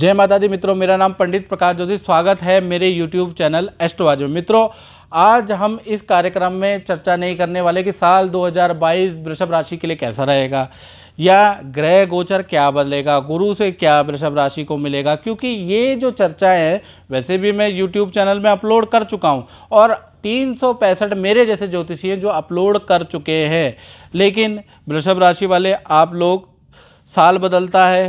जय माता दी मित्रों मेरा नाम पंडित प्रकाश जोशी स्वागत है मेरे यूट्यूब चैनल एस्ट्रोवाज में मित्रों आज हम इस कार्यक्रम में चर्चा नहीं करने वाले कि साल 2022 वृषभ राशि के लिए कैसा रहेगा या ग्रह गोचर क्या बदलेगा गुरु से क्या वृषभ राशि को मिलेगा क्योंकि ये जो चर्चा है वैसे भी मैं यूट्यूब चैनल में अपलोड कर चुका हूँ और तीन मेरे जैसे ज्योतिषी हैं जो अपलोड कर चुके हैं लेकिन वृषभ राशि वाले आप लोग साल बदलता है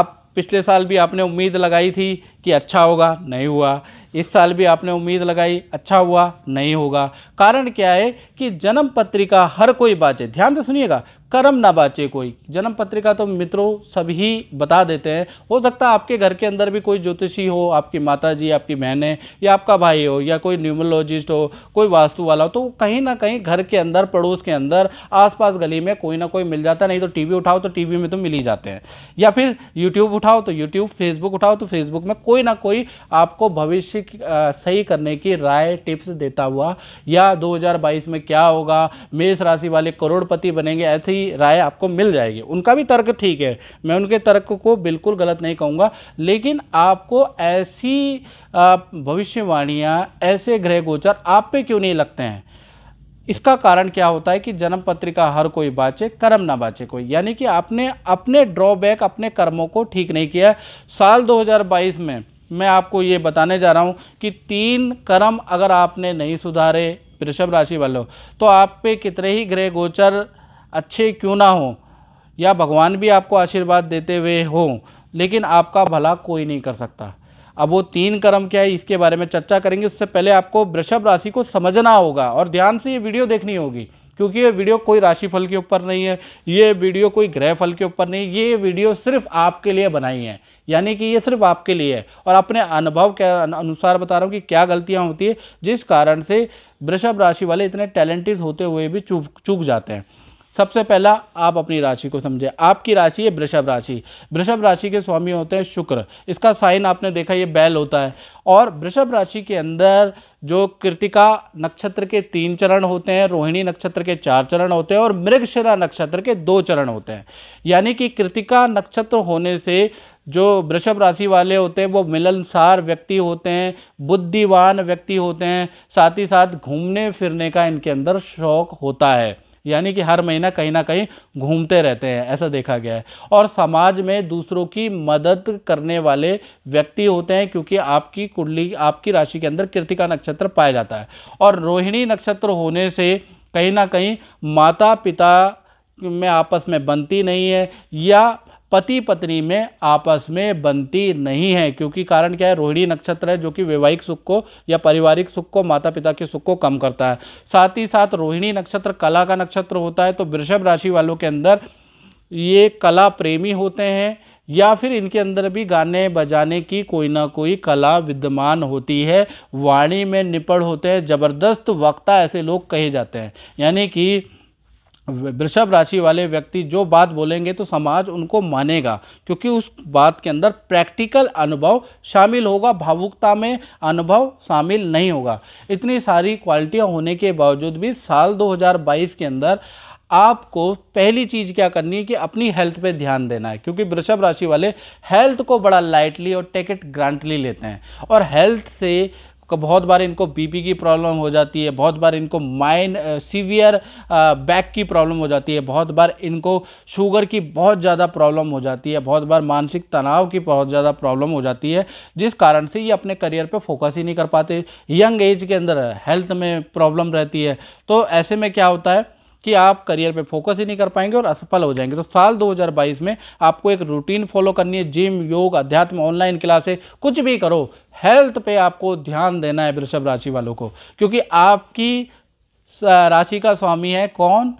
आप पिछले साल भी आपने उम्मीद लगाई थी कि अच्छा होगा नहीं हुआ इस साल भी आपने उम्मीद लगाई अच्छा हुआ नहीं होगा कारण क्या है कि जन्म पत्रिका हर कोई बाजे ध्यान से सुनिएगा कर्म ना बाचे कोई जन्म पत्रिका तो मित्रों सभी बता देते हैं हो सकता है आपके घर के अंदर भी कोई ज्योतिषी हो आपकी माता जी आपकी है या आपका भाई हो या कोई न्यूमोलॉजिस्ट हो कोई वास्तु वाला हो तो कहीं ना कहीं घर के अंदर पड़ोस के अंदर आसपास गली में कोई ना कोई मिल जाता है नहीं तो टीवी उठाओ तो टीवी में तो मिल ही जाते हैं या फिर यूट्यूब उठाओ तो यूट्यूब फेसबुक उठाओ तो फेसबुक में कोई ना कोई आपको भविष्य सही करने की राय टिप्स देता हुआ या दो में क्या होगा मेष राशि वाले करोड़पति बनेंगे ऐसे ही की राय आपको मिल जाएगी उनका भी तर्क ठीक है मैं उनके तर्क को बिल्कुल गलत नहीं कहूँगा लेकिन आपको ऐसी भविष्यवाणियाँ ऐसे ग्रह गोचर आप पे क्यों नहीं लगते हैं इसका कारण क्या होता है कि जन्म पत्रिका हर कोई बाचे कर्म ना बाचे कोई यानी कि आपने अपने ड्रॉबैक अपने कर्मों को ठीक नहीं किया साल 2022 में मैं आपको ये बताने जा रहा हूँ कि तीन कर्म अगर आपने नहीं सुधारे वृषभ राशि वालों तो आप पे कितने ही ग्रह गोचर अच्छे क्यों ना हो या भगवान भी आपको आशीर्वाद देते हुए हो लेकिन आपका भला कोई नहीं कर सकता अब वो तीन कर्म क्या है इसके बारे में चर्चा करेंगे उससे पहले आपको वृषभ राशि को समझना होगा और ध्यान से ये वीडियो देखनी होगी क्योंकि ये वीडियो कोई राशिफल के ऊपर नहीं है ये वीडियो कोई ग्रह फल के ऊपर नहीं ये वीडियो सिर्फ आपके लिए बनाई है यानी कि ये सिर्फ आपके लिए है और अपने अनुभव के अनुसार बता रहा हूँ कि क्या गलतियाँ होती है जिस कारण से वृषभ राशि वाले इतने टैलेंटेड होते हुए भी चूक चूक जाते हैं सबसे पहला आप अपनी राशि को समझें आपकी राशि है वृषभ राशि वृषभ राशि के स्वामी होते हैं शुक्र इसका साइन आपने देखा ये बैल होता है और वृषभ राशि के अंदर जो कृतिका नक्षत्र के तीन चरण होते हैं रोहिणी नक्षत्र के चार चरण होते हैं और मृगशिरा नक्षत्र के दो चरण होते हैं यानी कि कृतिका नक्षत्र होने से जो वृषभ राशि वाले होते हैं वो मिलनसार व्यक्ति होते हैं बुद्धिवान व्यक्ति होते हैं साथ ही साथ घूमने फिरने का इनके अंदर शौक होता है यानी कि हर महीना कहीं ना कहीं घूमते रहते हैं ऐसा देखा गया है और समाज में दूसरों की मदद करने वाले व्यक्ति होते हैं क्योंकि आपकी कुंडली आपकी राशि के अंदर कृतिका नक्षत्र पाया जाता है और रोहिणी नक्षत्र होने से कहीं ना कहीं माता पिता में आपस में बनती नहीं है या पति पत्नी में आपस में बनती नहीं है क्योंकि कारण क्या है रोहिणी नक्षत्र है जो कि वैवाहिक सुख को या पारिवारिक सुख को माता पिता के सुख को कम करता है साथ ही साथ रोहिणी नक्षत्र कला का नक्षत्र होता है तो वृषभ राशि वालों के अंदर ये कला प्रेमी होते हैं या फिर इनके अंदर भी गाने बजाने की कोई ना कोई कला विद्यमान होती है वाणी में निपण होते हैं ज़बरदस्त वक्ता ऐसे लोग कहे जाते हैं यानी कि वृषभ राशि वाले व्यक्ति जो बात बोलेंगे तो समाज उनको मानेगा क्योंकि उस बात के अंदर प्रैक्टिकल अनुभव शामिल होगा भावुकता में अनुभव शामिल नहीं होगा इतनी सारी क्वालिटियाँ होने के बावजूद भी साल 2022 के अंदर आपको पहली चीज़ क्या करनी है कि अपनी हेल्थ पे ध्यान देना है क्योंकि वृषभ राशि वाले हेल्थ को बड़ा लाइटली और टेक ग्रांटली लेते हैं और हेल्थ से बहुत बार इनको बीपी की प्रॉब्लम हो जाती है बहुत बार इनको माइन सीवियर बैक की प्रॉब्लम हो जाती है बहुत बार इनको शुगर की बहुत ज़्यादा प्रॉब्लम हो जाती है बहुत बार मानसिक तनाव की बहुत ज़्यादा प्रॉब्लम हो जाती है जिस कारण से ये अपने करियर पर फोकस ही नहीं कर पाते यंग एज के अंदर हेल्थ में प्रॉब्लम रहती है तो ऐसे में क्या होता है कि आप करियर पे फोकस ही नहीं कर पाएंगे और असफल हो जाएंगे तो साल 2022 में आपको एक रूटीन फॉलो करनी है जिम योग अध्यात्म ऑनलाइन क्लासे कुछ भी करो हेल्थ पे आपको ध्यान देना है वृषभ राशि वालों को क्योंकि आपकी राशि का स्वामी है कौन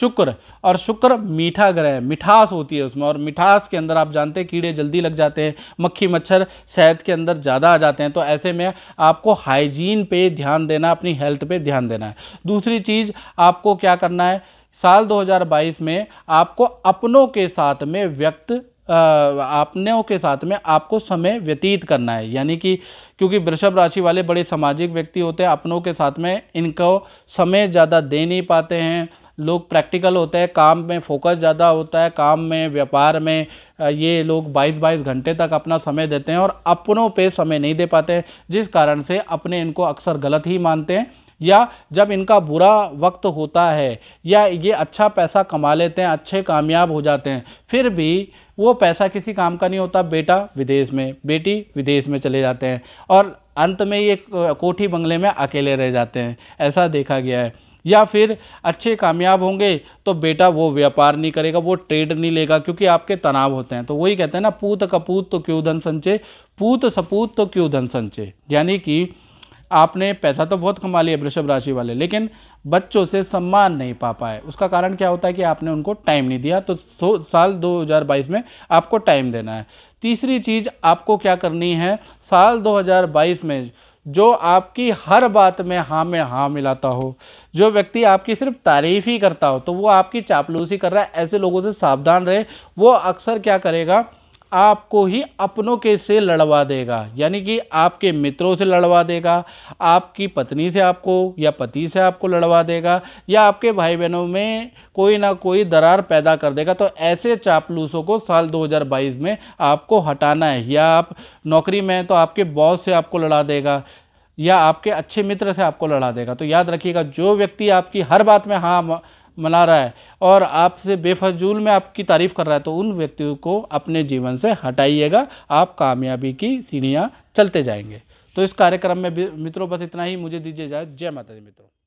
शुक्र और शुक्र मीठा ग्रह मिठास होती है उसमें और मिठास के अंदर आप जानते हैं कीड़े जल्दी लग जाते हैं मक्खी मच्छर शहद के अंदर ज़्यादा आ जाते हैं तो ऐसे में आपको हाइजीन पे ध्यान देना अपनी हेल्थ पे ध्यान देना है दूसरी चीज़ आपको क्या करना है साल 2022 में आपको अपनों के साथ में व्यक्त अपनों के साथ में आपको समय व्यतीत करना है यानी कि क्योंकि वृषभ राशि वाले बड़े सामाजिक व्यक्ति होते हैं अपनों के साथ में इनको समय ज़्यादा दे नहीं पाते हैं लोग प्रैक्टिकल होते हैं काम में फोकस ज़्यादा होता है काम में व्यापार में ये लोग 22-22 घंटे तक अपना समय देते हैं और अपनों पे समय नहीं दे पाते जिस कारण से अपने इनको अक्सर गलत ही मानते हैं या जब इनका बुरा वक्त होता है या ये अच्छा पैसा कमा लेते हैं अच्छे कामयाब हो जाते हैं फिर भी वो पैसा किसी काम का नहीं होता बेटा विदेश में बेटी विदेश में चले जाते हैं और अंत में ये कोठी बंगले में अकेले रह जाते हैं ऐसा देखा गया है या फिर अच्छे कामयाब होंगे तो बेटा वो व्यापार नहीं करेगा वो ट्रेड नहीं लेगा क्योंकि आपके तनाव होते हैं तो वही कहते हैं ना पूत कपूत तो क्यों धन संचय पूत सपूत तो क्यों धन संचय यानी कि आपने पैसा तो बहुत कमा लिया वृषभ राशि वाले लेकिन बच्चों से सम्मान नहीं पा पाए उसका कारण क्या होता है कि आपने उनको टाइम नहीं दिया तो साल 2022 में आपको टाइम देना है तीसरी चीज़ आपको क्या करनी है साल 2022 में जो आपकी हर बात में हाँ में हाँ मिलाता हो जो व्यक्ति आपकी सिर्फ तारीफ ही करता हो तो वो आपकी चापलूसी कर रहा है ऐसे लोगों से सावधान रहे वो अक्सर क्या करेगा आपको ही अपनों के से लड़वा देगा यानी कि आपके मित्रों से लड़वा देगा आपकी पत्नी से आपको या पति से आपको लड़वा देगा या आपके भाई बहनों में कोई ना कोई दरार पैदा कर देगा तो ऐसे चापलूसों को साल 2022 में आपको हटाना है या आप नौकरी में हैं तो आपके बॉस से आपको लड़ा देगा या आपके अच्छे मित्र से आपको लड़ा देगा तो याद रखिएगा जो व्यक्ति आपकी हर बात में हाँ मना रहा है और आपसे बेफजूल में आपकी तारीफ़ कर रहा है तो उन व्यक्तियों को अपने जीवन से हटाइएगा आप कामयाबी की सीढ़ियाँ चलते जाएंगे तो इस कार्यक्रम में मित्रों बस इतना ही मुझे दीजिए जाए जय माता दी मित्रों